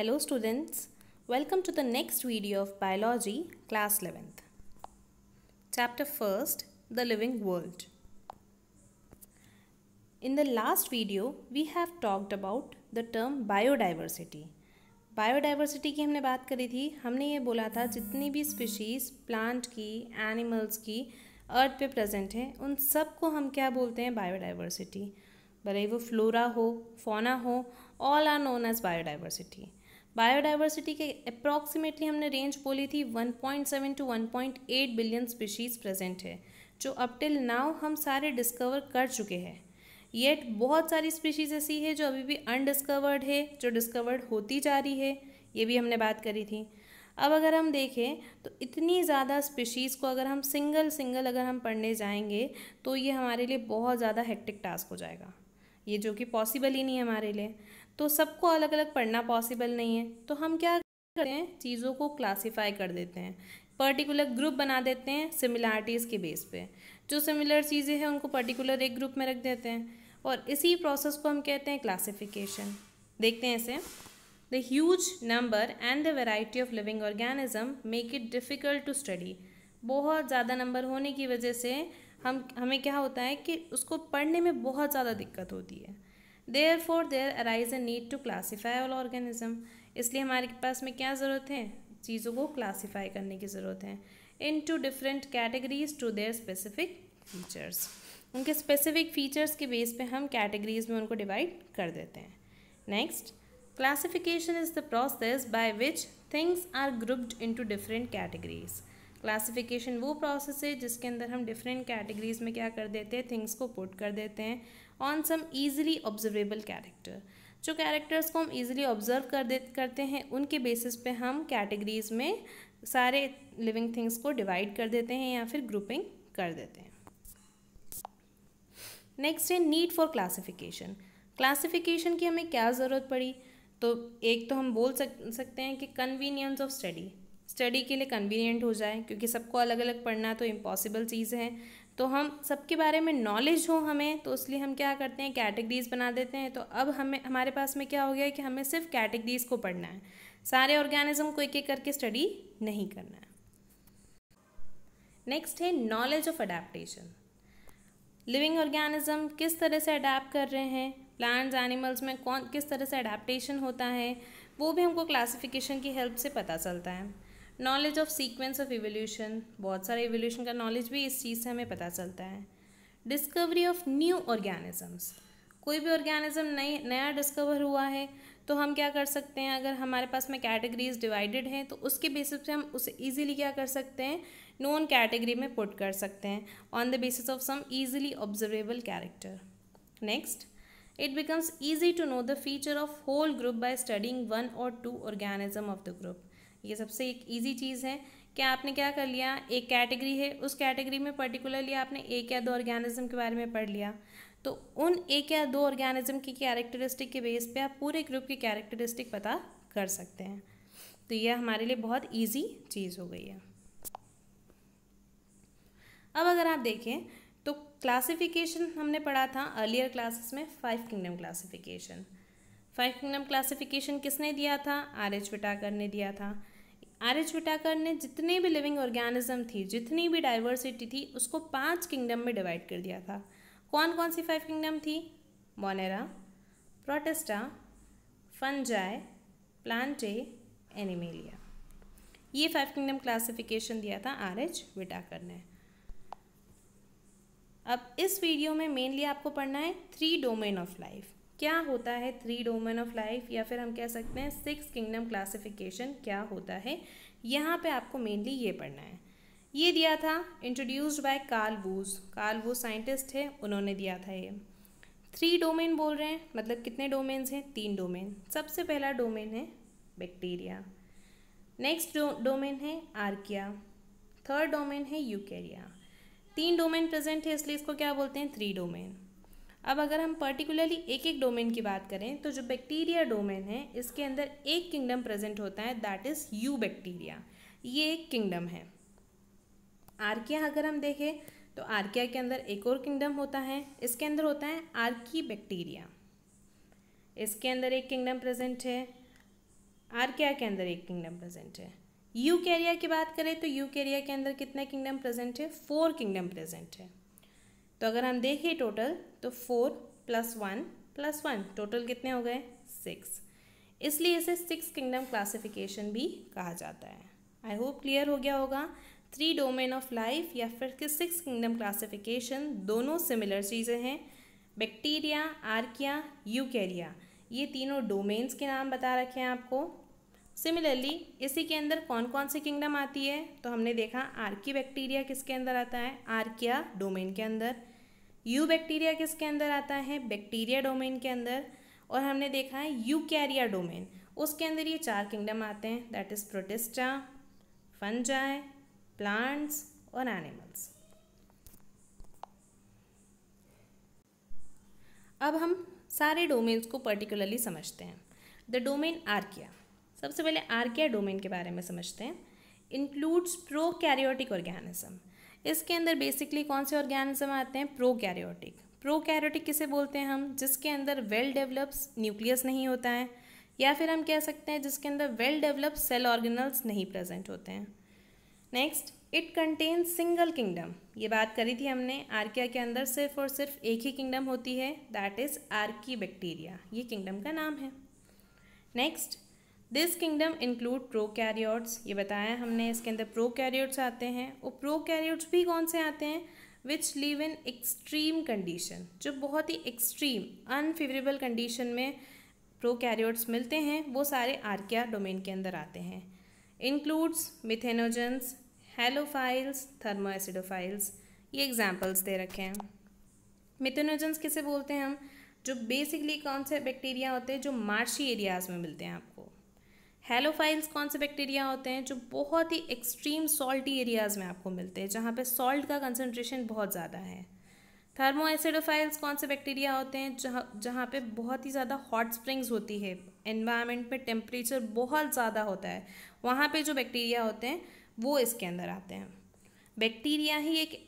Hello students, welcome to the next video of Biology, class 11th. Chapter 1st, The Living World. In the last video, we have talked about the term biodiversity. Biodiversity की हमने बात करी थी हमने ये बोला था जितनी भी स्पीशीज़ प्लांट की एनिमल्स की अर्थ पे प्रेजेंट हैं उन सब को हम क्या बोलते हैं बायोडाइवर्सिटी भले वो फ्लोरा हो फोना हो all are known as biodiversity biodiversity के अप्रॉक्सीमेटली हमने रेंज बोली थी 1.7 to one point eight billion species present है जो अप टिल नाउ हम सारे डिस्कवर कर चुके हैं येट बहुत सारी स्पीशीज़ ऐसी है जो अभी भी अनडिस्कवर्ड है जो डिस्कवर्ड होती जा रही है ये भी हमने बात करी थी अब अगर हम देखें तो इतनी ज़्यादा स्पीशीज़ को अगर हम सिंगल सिंगल अगर हम पढ़ने जाएंगे तो ये हमारे लिए बहुत ज़्यादा हेक्टिक टास्क हो जाएगा ये जो कि पॉसिबल ही नहीं है हमारे लिए तो सबको अलग अलग पढ़ना पॉसिबल नहीं है तो हम क्या करते हैं चीज़ों को क्लासीफाई कर देते हैं पर्टिकुलर ग्रुप बना देते हैं सिमिलरिटीज़ के बेस पे जो सिमिलर चीज़ें हैं उनको पर्टिकुलर एक ग्रुप में रख देते हैं और इसी प्रोसेस को हम कहते हैं क्लासिफिकेशन देखते हैं इसे the huge number and the variety of living organism make it difficult to study बहुत ज़्यादा नंबर होने की वजह से हम हमें क्या होता है कि उसको पढ़ने में बहुत ज़्यादा दिक्कत होती है there for there arise a need to classify all organism इसलिए हमारे पास में क्या ज़रूरत है चीज़ों को क्लासीफाई करने की ज़रूरत है into different categories to their specific features उनके स्पेसिफिक फीचर्स के बेस पे हम कैटेगरीज में उनको डिवाइड कर देते हैं next classification is the process by which things are grouped into different categories classification वो प्रोसेस है जिसके अंदर हम डिफरेंट कैटेगरीज में क्या कर देते हैं थिंग्स को पुट कर देते हैं on some easily observable character जो कैरेक्टर्स को हम ईजिली ऑब्जर्व कर दे करते हैं उनके बेसिस पे हम कैटेगरीज में सारे लिविंग थिंग्स को डिवाइड कर देते हैं या फिर ग्रुपिंग कर देते हैं नेक्स्ट है नीड फॉर क्लासिफिकेशन क्लासिफिकेशन की हमें क्या ज़रूरत पड़ी तो एक तो हम बोल सक सकते हैं कि कन्वीनियंस ऑफ स्टडी स्टडी के लिए कन्वीनियंट हो जाए क्योंकि सबको अलग अलग पढ़ना तो इम्पॉसिबल चीज़ है तो हम सबके बारे में नॉलेज हो हमें तो इसलिए हम क्या करते हैं कैटेगरीज बना देते हैं तो अब हमें हमारे पास में क्या हो गया है कि हमें सिर्फ कैटेगरीज को पढ़ना है सारे ऑर्गेनिज्म को एक एक करके स्टडी नहीं करना है नेक्स्ट है knowledge of adaptation living organism किस तरह से अडेप्ट कर रहे हैं प्लांट्स एनिमल्स में कौन किस तरह से अडेप्टशन होता है वो भी हमको क्लासिफिकेशन की हेल्प से पता चलता है knowledge of sequence of evolution बहुत सारे एवोल्यूशन का नॉलेज भी इस चीज़ से हमें पता चलता है डिस्कवरी ऑफ न्यू ऑर्गेनिजम्स कोई भी ऑर्गेनिज्म नई नया डिस्कवर हुआ है तो हम क्या कर सकते हैं अगर हमारे पास में कैटेगरीज डिवाइडेड हैं तो उसके बेसिस पे हम उसे इजीली क्या कर सकते हैं नॉन कैटेगरी में पुट कर सकते हैं on the basis of some easily observable character next it becomes easy to know the feature of whole group by studying one और two organism of the group ये सबसे एक ईजी चीज़ है कि आपने क्या कर लिया एक कैटेगरी है उस कैटेगरी में पर्टिकुलरली आपने एक या दो ऑर्गेनिज्म के बारे में पढ़ लिया तो उन एक या दो ऑर्गेनिज्म की कैरेक्टरिस्टिक के बेस पे आप पूरे ग्रुप की कैरेक्टरिस्टिक पता कर सकते हैं तो यह हमारे लिए बहुत ईजी चीज़ हो गई है अब अगर आप देखें तो क्लासिफिकेशन हमने पढ़ा था अर्लियर क्लासेस में five kingdom classification five kingdom classification किसने दिया था आर एच विटाकर ने दिया था आर्य विटाकर ने जितने भी लिविंग ऑर्गेनिज्म थी जितनी भी डाइवर्सिटी थी उसको पांच किंगडम में डिवाइड कर दिया था कौन कौन सी फाइव किंगडम थी Monera Protista fungi Plantae Animalia ये फाइव किंगडम क्लासिफिकेशन दिया था आर एच विटाकर ने अब इस वीडियो में मेनली आपको पढ़ना है थ्री डोमेन ऑफ लाइफ क्या होता है थ्री डोमेन ऑफ लाइफ या फिर हम कह सकते हैं सिक्स किंगडम क्लासिफिकेशन क्या होता है यहाँ पे आपको मेनली ये पढ़ना है ये दिया था introduced by Carl Woese Carl Woese scientist है उन्होंने दिया था ये थ्री डोमेन बोल रहे हैं मतलब कितने डोमेन्स हैं तीन डोमेन सबसे पहला डोमेन है बैक्टीरिया नेक्स्ट डोमेन है आर्किया थर्ड डोमेन है यूकेरिया तीन डोमेन प्रेजेंट है इसलिए इसको क्या बोलते हैं थ्री डोमेन अब अगर हम पर्टिकुलरली एक एक डोमेन की बात करें तो जो बैक्टीरिया डोमेन है इसके अंदर एक किंगडम प्रेजेंट होता है दैट इज़ यू बैक्टीरिया ये एक किंगडम है आर्किया अगर हम देखें तो आर्किया के अंदर एक और किंगडम होता है इसके अंदर होता है आर्की बैक्टीरिया इसके अंदर एक किंगडम प्रेजेंट है आर्किया के अंदर एक किंगडम प्रेजेंट है कैरिया की बात करें तो कैरिया के अंदर कितने किंगडम प्रेजेंट है फोर किंगडम प्रेजेंट है तो अगर हम देखें टोटल तो four plus one plus one total कितने हो गए सिक्स इसलिए इसे सिक्स किंगडम क्लासिफिकेशन भी कहा जाता है आई होप क्लियर हो गया होगा थ्री डोमेन ऑफ लाइफ या फिर कि सिक्स किंगडम क्लासिफिकेशन दोनों सिमिलर चीज़ें हैं बैक्टीरिया आर्किया यूकेरिया ये तीनों डोमेन्स के नाम बता रखे हैं आपको सिमिलरली इसी के अंदर कौन कौन सी किंगडम आती है तो हमने देखा आर्की बैक्टीरिया किसके अंदर आता है आर्किया डोमेन के अंदर यू बैक्टीरिया किसके अंदर आता है बैक्टीरिया डोमेन के अंदर और हमने देखा है यू कैरिया डोमेन उसके अंदर ये चार किंगडम आते हैं that is Protista fungi plants और एनिमल्स अब हम सारे डोमेन्स को पर्टिकुलरली समझते हैं द डोमेन आर्किया सबसे पहले आर्किया डोमेन के बारे में समझते हैं इंक्लूड्स प्रो कैरियोटिक ऑर्गेनिज्म इसके अंदर बेसिकली कौन से ऑर्गेनिज्म आते हैं प्रो कैरियोटिक प्रो कैरियोटिक किसे बोलते हैं हम जिसके अंदर वेल डेवलप्स न्यूक्लियस नहीं होता है या फिर हम कह सकते हैं जिसके अंदर वेल डेवलप सेल ऑर्गेनल्स नहीं प्रेजेंट होते हैं next it contain single kingdom ये बात करी थी हमने आर्किया के अंदर सिर्फ और सिर्फ एक ही किंगडम होती है दैट इज़ आर्की बैक्टीरिया ये किंगडम का नाम है next this kingdom include prokaryotes ये बताया हमने इसके अंदर प्रोकैरियोट्स आते हैं और प्रोकैरियोट्स भी कौन से आते हैं which live in extreme condition जो बहुत ही एक्सट्रीम अनफेवरेबल कंडीशन में प्रोकैरियोट्स मिलते हैं वो सारे आर्किया डोमेन के अंदर आते हैं includes methanogens halophiles thermoacidophiles ये एग्जाम्पल्स दे रखे हैं मिथेनोजेंस किसे बोलते हैं हम जो बेसिकली कौन से बैक्टीरिया होते हैं जो मार्शी एरियाज़ में मिलते हैं आपको हेलोफाइल्स कौन से बैक्टीरिया होते हैं जो बहुत ही एक्सट्रीम सॉल्टी एरियाज़ में आपको मिलते हैं जहाँ पे सॉल्ट का कंसनट्रेशन बहुत ज़्यादा है थर्मो एसिडोफाइल्स कौन से बैक्टीरिया होते हैं जहाँ जहाँ पर बहुत ही ज़्यादा हॉट स्प्रिंग्स होती है एनवायरमेंट में टेम्परेचर बहुत ज़्यादा होता है वहाँ पर जो बैक्टीरिया होते हैं वो इसके अंदर आते हैं बैक्टीरिया ही एक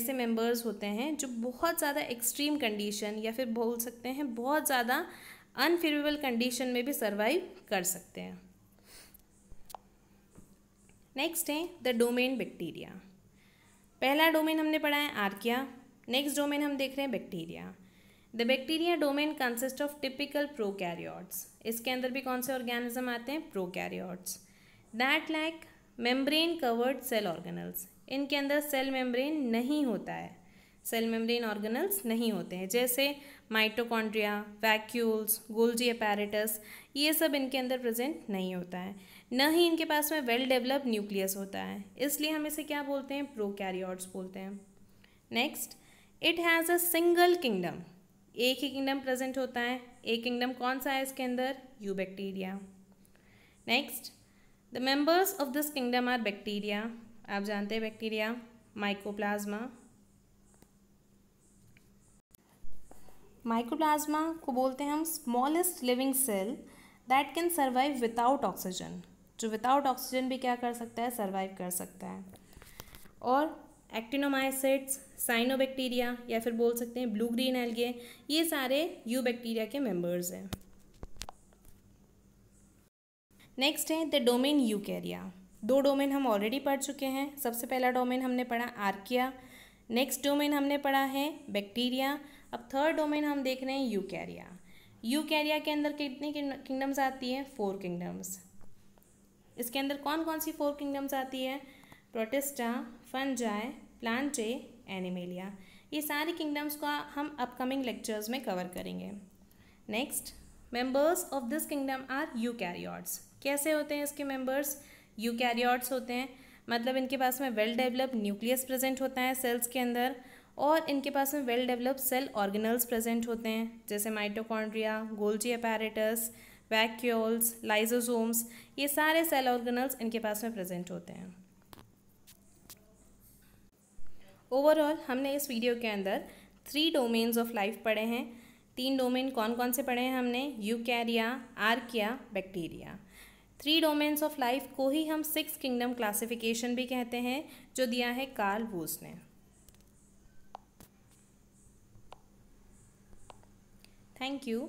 ऐसे मेंबर्स होते हैं जो बहुत ज़्यादा एक्सट्रीम कंडीशन या फिर बोल सकते हैं बहुत ज़्यादा अनफेवरेबल कंडीशन में भी सर्वाइव कर सकते हैं नेक्स्ट है द डोमेन बैक्टीरिया पहला डोमेन हमने पढ़ा है आर्किया नेक्स्ट डोमेन हम देख रहे हैं bacteria the bacteria domain consist of typical prokaryotes इसके अंदर भी कौन से ऑर्गेनिज्म आते हैं prokaryotes that like membrane covered cell organelles इनके अंदर सेल मेम्ब्रेन नहीं होता है सेल मेम्ब्रेन ऑर्गेनल्स नहीं होते हैं जैसे माइटोकॉन्ड्रिया वैक्यूल्स गोल्जी अपैरेटस ये सब इनके अंदर प्रेजेंट नहीं होता है न ही इनके पास में वेल डेवलप न्यूक्लियस होता है इसलिए हम इसे क्या बोलते हैं प्रोकैरियोट्स बोलते हैं next it has a single kingdom एक ही किंगडम प्रेजेंट होता है एक किंगडम कौन सा है इसके अंदर eubacteria next the members of this kingdom are bacteria आप जानते हैं बैक्टीरिया माइक्रोप्लाज्मा माइक्रोप्लाज्मा को बोलते हैं हम smallest living cell that can survive without oxygen जो विदाउट ऑक्सीजन भी क्या कर सकता है सर्वाइव कर सकता है और एक्टिनोमाइसिट्स साइनोबैक्टीरिया या फिर बोल सकते हैं ब्लू ग्रीन एल्गे ये सारे यू बैक्टीरिया के मेंबर्स हैं नेक्स्ट है द डोमेन कैरिया दो डोमेन हम ऑलरेडी पढ़ चुके हैं सबसे पहला डोमेन हमने पढ़ा आर्किया नेक्स्ट डोमेन हमने पढ़ा है बैक्टीरिया अब थर्ड डोमेन हम देख रहे हैं यू कैरिया के अंदर कितनी किंगडम्स आती हैं फोर किंगडम्स इसके अंदर कौन कौन सी फोर किंगडम्स आती है प्रोटेस्टा फनजाए प्लांटे एनिमेलिया ये सारी किंगडम्स का हम अपकमिंग लेक्चर्स में कवर करेंगे next members of this kingdom are you कैसे होते हैं इसके मेंबर्स यू होते हैं मतलब इनके पास में वेल डेवलप न्यूक्लियस प्रेजेंट होता है सेल्स के अंदर और इनके पास में well develop cell organelles present होते हैं जैसे mitochondria Golgi apparatus vacuoles lysosomes ये सारे सेल ऑर्गेनल्स इनके पास में प्रेजेंट होते हैं ओवरऑल हमने इस वीडियो के अंदर थ्री डोमेन्स ऑफ लाइफ पढ़े हैं तीन डोमेन कौन कौन से पढ़े हैं हमने eukarya archaea bacteria three domains of life को ही हम सिक्स किंगडम क्लासिफिकेशन भी कहते हैं जो दिया है कार्ल वूस ने थैंक यू